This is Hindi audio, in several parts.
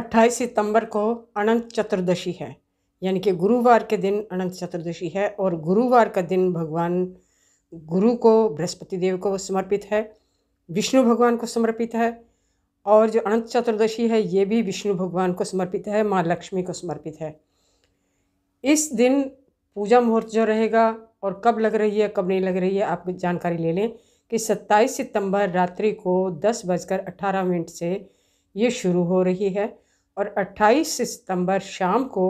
28 सितंबर को अनंत चतुर्दशी है यानी कि गुरुवार के दिन अनंत चतुर्दशी है और गुरुवार का दिन भगवान गुरु को बृहस्पति देव को समर्पित है विष्णु भगवान को समर्पित है और जो अनंत चतुर्दशी है ये भी विष्णु भगवान को समर्पित है माँ लक्ष्मी को समर्पित है इस दिन पूजा मुहूर्त जो रहेगा और कब लग रही है कब नहीं लग रही है आप जानकारी ले लें कि 27 सितंबर रात्रि को दस बजकर अट्ठारह मिनट से ये शुरू हो रही है और 28 सितंबर शाम को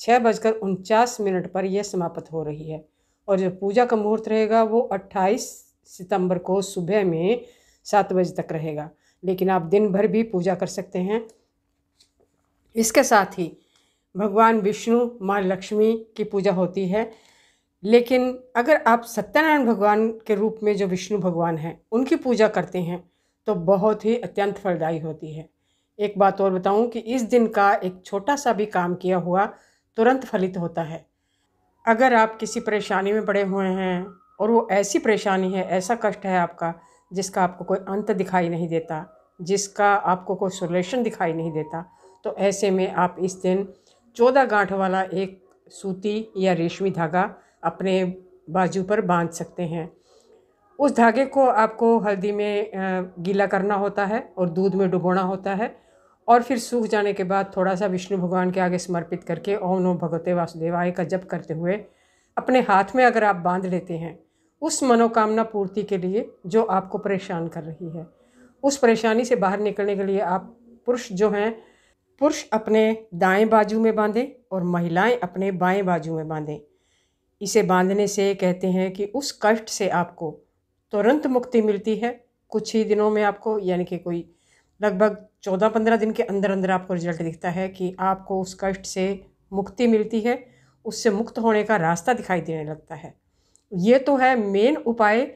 छः बजकर उनचास मिनट पर यह समाप्त हो रही है और जो पूजा का मुहूर्त रहेगा वो 28 सितंबर को सुबह में सात बजे तक रहेगा लेकिन आप दिन भर भी पूजा कर सकते हैं इसके साथ ही भगवान विष्णु माँ लक्ष्मी की पूजा होती है लेकिन अगर आप सत्यनारायण भगवान के रूप में जो विष्णु भगवान हैं उनकी पूजा करते हैं तो बहुत ही अत्यंत फलदायी होती है एक बात और बताऊं कि इस दिन का एक छोटा सा भी काम किया हुआ तुरंत फलित होता है अगर आप किसी परेशानी में पड़े हुए हैं और वो ऐसी परेशानी है ऐसा कष्ट है आपका जिसका आपको कोई अंत दिखाई नहीं देता जिसका आपको कोई सोल्यूशन दिखाई नहीं देता तो ऐसे में आप इस दिन चौदह गांठ वाला एक सूती या रेशमी धागा अपने बाजू पर बांध सकते हैं उस धागे को आपको हल्दी में गीला करना होता है और दूध में डुबोना होता है और फिर सूख जाने के बाद थोड़ा सा विष्णु भगवान के आगे समर्पित करके ओम नो भगवते वासुदेवाय का जप करते हुए अपने हाथ में अगर आप बांध लेते हैं उस मनोकामना पूर्ति के लिए जो आपको परेशान कर रही है उस परेशानी से बाहर निकलने के लिए आप पुरुष जो हैं पुरुष अपने दाएं बाजू में बांधें और महिलाएं अपने बाएं बाजू में बांधें इसे बांधने से कहते हैं कि उस कष्ट से आपको तुरंत मुक्ति मिलती है कुछ ही दिनों में आपको यानी कि कोई लगभग चौदह पंद्रह दिन के अंदर अंदर आपको रिजल्ट दिखता है कि आपको उस कष्ट से मुक्ति मिलती है उससे मुक्त होने का रास्ता दिखाई देने लगता है ये तो है मेन उपाय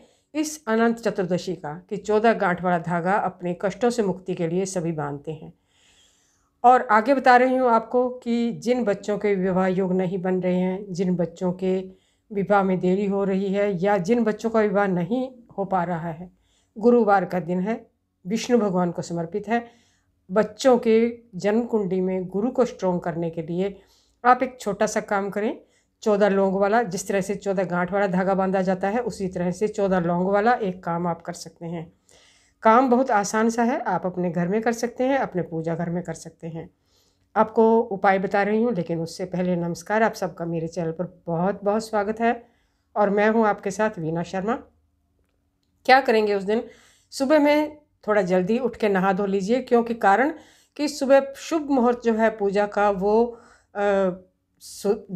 इस अनंत चतुर्दशी का कि चौदह गांठ वाला धागा अपने कष्टों से मुक्ति के लिए सभी बांधते हैं और आगे बता रही हूँ आपको कि जिन बच्चों के विवाह योग नहीं बन रहे हैं जिन बच्चों के विवाह में देरी हो रही है या जिन बच्चों का विवाह नहीं हो पा रहा है गुरुवार का दिन है विष्णु भगवान को समर्पित है बच्चों के जन्म कुंडली में गुरु को स्ट्रोंग करने के लिए आप एक छोटा सा काम करें चौदह लौंग वाला जिस तरह से चौदह गांठ वाला धागा बांधा जाता है उसी तरह से चौदह लौंग वाला एक काम आप कर सकते हैं काम बहुत आसान सा है आप अपने घर में कर सकते हैं अपने पूजा घर में कर सकते हैं आपको उपाय बता रही हूँ लेकिन उससे पहले नमस्कार आप सबका मेरे चैनल पर बहुत बहुत स्वागत है और मैं हूँ आपके साथ वीना शर्मा क्या करेंगे उस दिन सुबह में थोड़ा जल्दी उठ के नहा धो लीजिए क्योंकि कारण कि सुबह शुभ मुहूर्त जो है पूजा का वो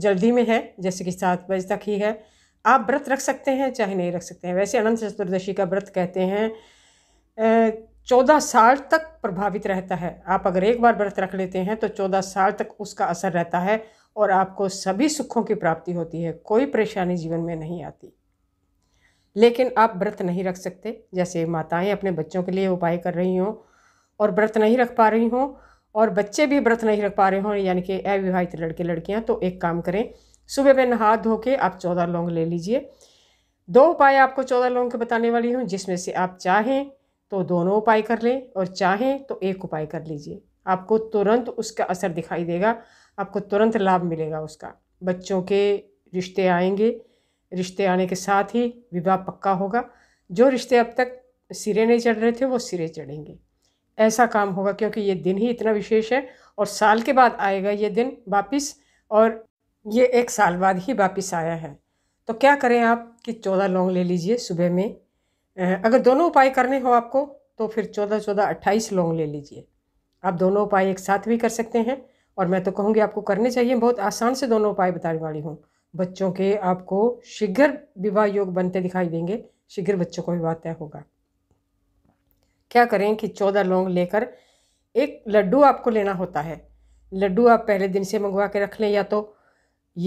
जल्दी में है जैसे कि सात बजे तक ही है आप व्रत रख सकते हैं चाहे नहीं रख सकते हैं वैसे अनंत चतुर्दशी का व्रत कहते हैं चौदह साल तक प्रभावित रहता है आप अगर एक बार व्रत रख लेते हैं तो चौदह साल तक उसका असर रहता है और आपको सभी सुखों की प्राप्ति होती है कोई परेशानी जीवन में नहीं आती लेकिन आप व्रत नहीं रख सकते जैसे माताएं अपने बच्चों के लिए उपाय कर रही हों और व्रत नहीं रख पा रही हों और बच्चे भी व्रत नहीं रख पा रहे हों यानी कि अविवाहित लड़के लड़कियां तो एक काम करें सुबह में नहा धो के आप चौदह लौंग ले लीजिए दो उपाय आपको चौदह लौंग के बताने वाली हूँ जिसमें से आप चाहें तो दोनों उपाय कर लें और चाहें तो एक उपाय कर लीजिए आपको तुरंत उसका असर दिखाई देगा आपको तुरंत लाभ मिलेगा उसका बच्चों के रिश्ते आएंगे रिश्ते आने के साथ ही विवाह पक्का होगा जो रिश्ते अब तक सिरे नहीं चढ़ रहे थे वो सिरे चढ़ेंगे ऐसा काम होगा क्योंकि ये दिन ही इतना विशेष है और साल के बाद आएगा ये दिन वापस और ये एक साल बाद ही वापस आया है तो क्या करें आप कि चौदह लौंग ले लीजिए सुबह में अगर दोनों उपाय करने हो आपको तो फिर चौदह चौदह अट्ठाईस लौंग ले लीजिए आप दोनों उपाय एक साथ भी कर सकते हैं और मैं तो कहूँगी आपको करने चाहिए बहुत आसान से दोनों उपाय बताने वाली हूँ बच्चों के आपको शीघ्र विवाह योग बनते दिखाई देंगे शीघ्र बच्चों को विवाह तय होगा क्या करें कि चौदह लौंग लेकर एक लड्डू आपको लेना होता है लड्डू आप पहले दिन से मंगवा के रख लें या तो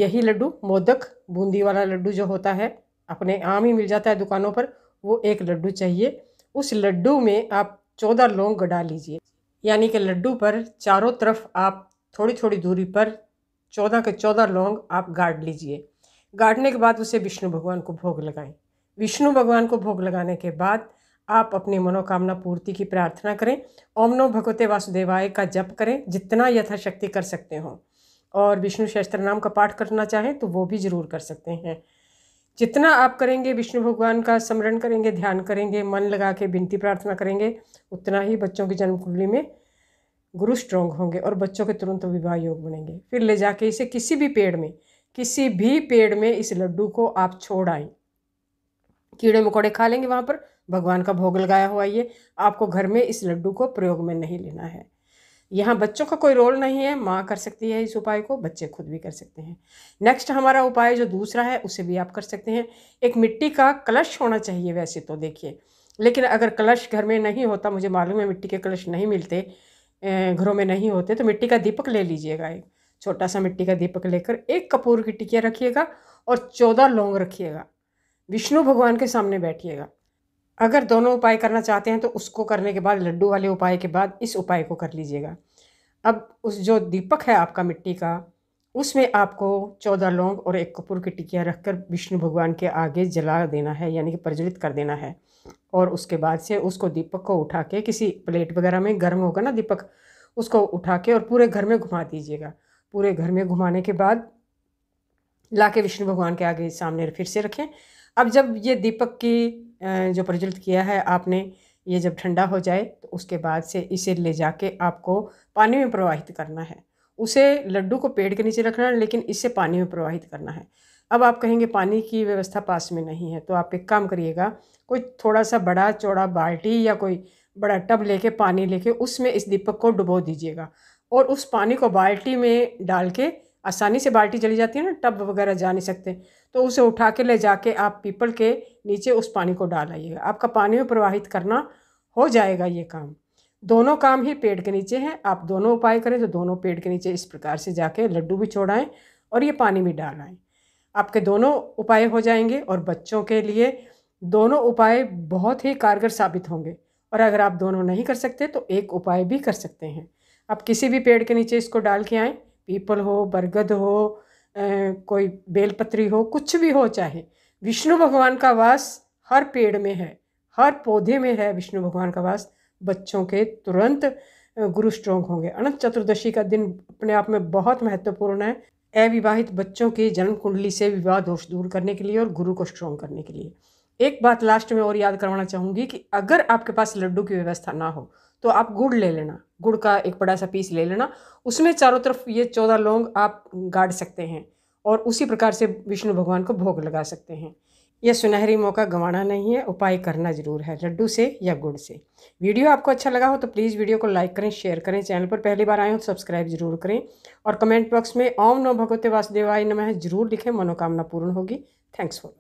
यही लड्डू मोदक बूंदी वाला लड्डू जो होता है अपने आम ही मिल जाता है दुकानों पर वो एक लड्डू चाहिए उस लड्डू में आप चौदह लौंग गड़ा लीजिए यानी कि लड्डू पर चारों तरफ आप थोड़ी थोड़ी दूरी पर चौदह के चौदह लौंग आप गाड़ लीजिए गाड़ने के बाद उसे विष्णु भगवान को भोग लगाएं विष्णु भगवान को भोग लगाने के बाद आप अपनी मनोकामना पूर्ति की प्रार्थना करें ओम नो भगवते वासुदेवाय का जप करें जितना यथाशक्ति कर सकते हो और विष्णु शस्त्र नाम का पाठ करना चाहें तो वो भी ज़रूर कर सकते हैं जितना आप करेंगे विष्णु भगवान का स्मरण करेंगे ध्यान करेंगे मन लगा के विनती प्रार्थना करेंगे उतना ही बच्चों की जन्म कुंडली में गुरु स्ट्रोंग होंगे और बच्चों के तुरंत विवाह योग बनेंगे फिर ले जाके इसे किसी भी पेड़ में किसी भी पेड़ में इस लड्डू को आप छोड़ आए कीड़े मकोड़े खा लेंगे वहाँ पर भगवान का भोग लगाया हुआ ये आपको घर में इस लड्डू को प्रयोग में नहीं लेना है यहाँ बच्चों का कोई रोल नहीं है माँ कर सकती है इस उपाय को बच्चे खुद भी कर सकते हैं नेक्स्ट हमारा उपाय जो दूसरा है उसे भी आप कर सकते हैं एक मिट्टी का कलश होना चाहिए वैसे तो देखिए लेकिन अगर कलश घर में नहीं होता मुझे मालूम है मिट्टी के कलश नहीं मिलते घरों में नहीं होते तो मिट्टी का दीपक ले लीजिएगा एक छोटा सा मिट्टी का दीपक लेकर एक कपूर की टिकिया रखिएगा और चौदह लौंग रखिएगा विष्णु भगवान के सामने बैठिएगा अगर दोनों उपाय करना चाहते हैं तो उसको करने के बाद लड्डू वाले उपाय के बाद इस उपाय को कर लीजिएगा अब उस जो दीपक है आपका मिट्टी का उसमें आपको चौदह लौंग और एक कपूर की टिकिया रखकर विष्णु भगवान के आगे जला देना है यानी कि प्रज्वलित कर देना है और उसके बाद से उसको दीपक को उठा के किसी प्लेट वगैरह में गर्म होगा ना दीपक उसको उठा के और पूरे घर में घुमा दीजिएगा पूरे घर में घुमाने के बाद ला के विष्णु भगवान के आगे सामने फिर से रखें अब जब ये दीपक की जो प्रज्वलित किया है आपने ये जब ठंडा हो जाए तो उसके बाद से इसे ले जाके आपको पानी में प्रवाहित करना है उसे लड्डू को पेड़ के नीचे रखना है लेकिन इसे पानी में प्रवाहित करना है अब आप कहेंगे पानी की व्यवस्था पास में नहीं है तो आप एक काम करिएगा कोई थोड़ा सा बड़ा चौड़ा बाल्टी या कोई बड़ा टब लेके पानी लेके उसमें इस दीपक को डुबो दीजिएगा और उस पानी को बाल्टी में डाल के आसानी से बाल्टी चली जाती है ना टब वगैरह जा नहीं सकते तो उसे उठा के ले जाके आप पीपल के नीचे उस पानी को डाल आइएगा आपका पानी में प्रवाहित करना हो जाएगा ये काम दोनों काम ही पेड़ के नीचे हैं आप दोनों उपाय करें तो दोनों पेड़ के नीचे इस प्रकार से जाके लड्डू भी छोड़ाएँ और ये पानी भी डाल आएँ आपके दोनों उपाय हो जाएंगे और बच्चों के लिए दोनों उपाय बहुत ही कारगर साबित होंगे और अगर आप दोनों नहीं कर सकते तो एक उपाय भी कर सकते हैं आप किसी भी पेड़ के नीचे इसको डाल के आएँ पीपल हो बरगद हो ए, कोई बेलपत्री हो कुछ भी हो चाहे विष्णु भगवान का वास हर पेड़ में है हर पौधे में है विष्णु भगवान का वास बच्चों के तुरंत गुरु स्ट्रोंग होंगे अनंत चतुर्दशी का दिन अपने आप में बहुत महत्वपूर्ण है अविवाहित बच्चों की जन्म कुंडली से विवाह दोष दूर करने के लिए और गुरु को स्ट्रोंग करने के लिए एक बात लास्ट में और याद करवाना चाहूँगी कि अगर आपके पास लड्डू की व्यवस्था ना हो तो आप गुड़ ले लेना गुड़ का एक बड़ा सा पीस ले लेना उसमें चारों तरफ ये चौदह लौंग आप गाड़ सकते हैं और उसी प्रकार से विष्णु भगवान को भोग लगा सकते हैं यह सुनहरी मौका गंवाना नहीं है उपाय करना जरूर है लड्डू से या गुड़ से वीडियो आपको अच्छा लगा हो तो प्लीज़ वीडियो को लाइक करें शेयर करें चैनल पर पहली बार आए हो तो सब्सक्राइब जरूर करें और कमेंट बॉक्स में ओम नो भगवते वासुदेवाय नमः जरूर लिखें मनोकामना पूर्ण होगी थैंक्स फॉर